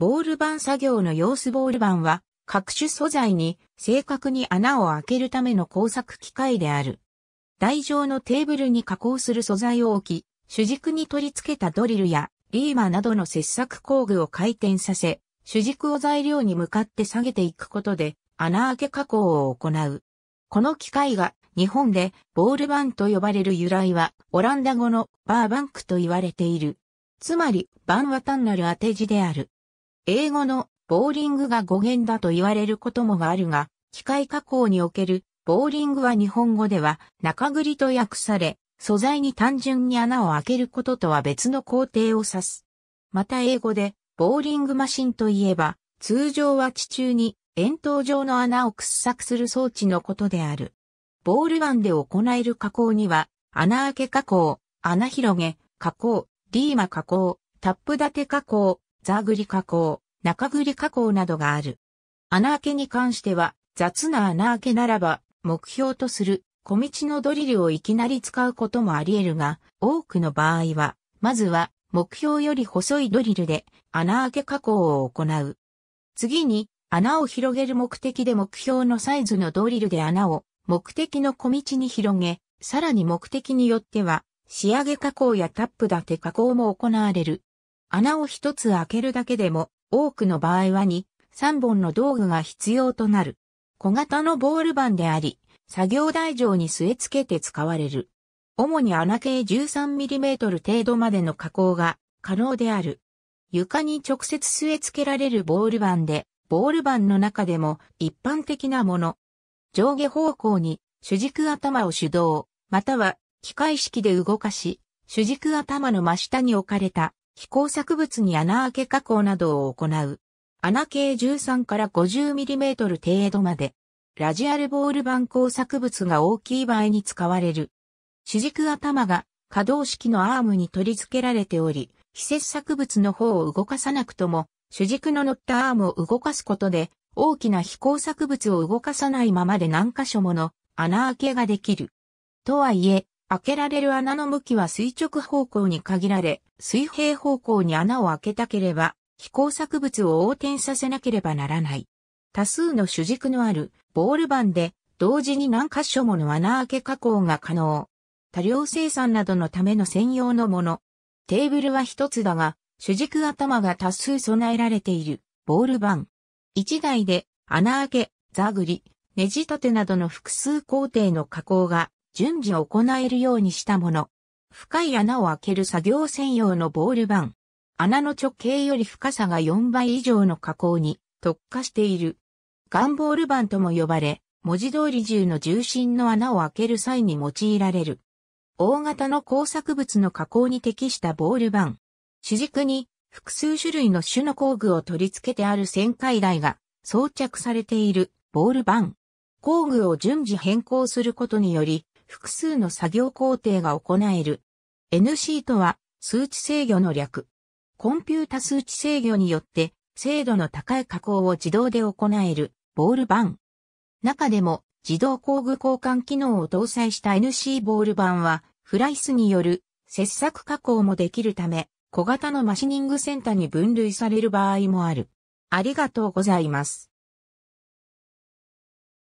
ボール板作業の様子ボール板は各種素材に正確に穴を開けるための工作機械である。台上のテーブルに加工する素材を置き、主軸に取り付けたドリルやリーマなどの切削工具を回転させ、主軸を材料に向かって下げていくことで穴開け加工を行う。この機械が日本でボール板と呼ばれる由来はオランダ語のバーバンクと言われている。つまり、板は単なる当て字である。英語のボーリングが語源だと言われることもあるが、機械加工におけるボーリングは日本語では中繰りと訳され、素材に単純に穴を開けることとは別の工程を指す。また英語でボーリングマシンといえば、通常は地中に円筒状の穴を掘削する装置のことである。ボールガンで行える加工には、穴開け加工、穴広げ、加工、リーマ加工、タップ立て加工、ザーグリ加工、中グリ加工などがある。穴開けに関しては、雑な穴開けならば、目標とする小道のドリルをいきなり使うこともあり得るが、多くの場合は、まずは目標より細いドリルで穴開け加工を行う。次に、穴を広げる目的で目標のサイズのドリルで穴を目的の小道に広げ、さらに目的によっては、仕上げ加工やタップ立て加工も行われる。穴を一つ開けるだけでも、多くの場合は2、3本の道具が必要となる。小型のボール板であり、作業台上に据え付けて使われる。主に穴径 13mm 程度までの加工が可能である。床に直接据え付けられるボール板で、ボール板の中でも一般的なもの。上下方向に主軸頭を手動、または機械式で動かし、主軸頭の真下に置かれた飛行作物に穴開け加工などを行う。穴径13から 50mm 程度まで、ラジアルボール板工作物が大きい場合に使われる。主軸頭が可動式のアームに取り付けられており、非接作物の方を動かさなくとも、主軸の乗ったアームを動かすことで、大きな飛行作物を動かさないままで何箇所もの穴開けができる。とはいえ、開けられる穴の向きは垂直方向に限られ、水平方向に穴を開けたければ、飛行作物を横転させなければならない。多数の主軸のあるボール板で同時に何箇所もの穴開け加工が可能。多量生産などのための専用のもの。テーブルは一つだが、主軸頭が多数備えられているボール板。一台で穴開け、座繰り、ネジ立てなどの複数工程の加工が順次行えるようにしたもの。深い穴を開ける作業専用のボール板。穴の直径より深さが4倍以上の加工に特化している。ガンボール板とも呼ばれ、文字通り銃の重心の穴を開ける際に用いられる。大型の工作物の加工に適したボール板。主軸に複数種類の種の工具を取り付けてある旋回台が装着されているボール板。工具を順次変更することにより、複数の作業工程が行える。NC とは、数値制御の略。コンピュータ数値制御によって、精度の高い加工を自動で行える、ボール板。中でも、自動工具交換機能を搭載した NC ボール板は、フライスによる切削加工もできるため、小型のマシニングセンターに分類される場合もある。ありがとうございます。